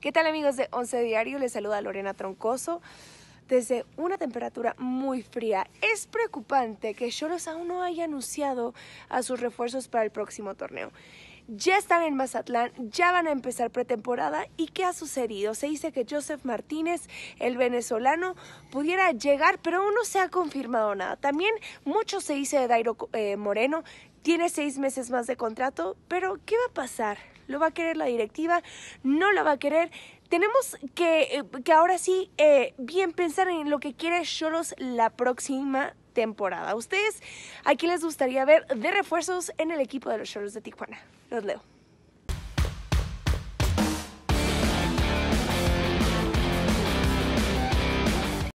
¿Qué tal amigos de Once Diario? Les saluda Lorena Troncoso desde una temperatura muy fría. Es preocupante que Cholos aún no haya anunciado a sus refuerzos para el próximo torneo. Ya están en Mazatlán, ya van a empezar pretemporada. ¿Y qué ha sucedido? Se dice que Joseph Martínez, el venezolano, pudiera llegar, pero aún no se ha confirmado nada. También mucho se dice de Dairo eh, Moreno, tiene seis meses más de contrato, pero ¿qué va a pasar? ¿Lo va a querer la directiva? ¿No lo va a querer? tenemos que, eh, que ahora sí eh, bien pensar en lo que quiere Cholos la próxima temporada. ¿Ustedes aquí les gustaría ver de refuerzos en el equipo de los Cholos de Tijuana? Los leo.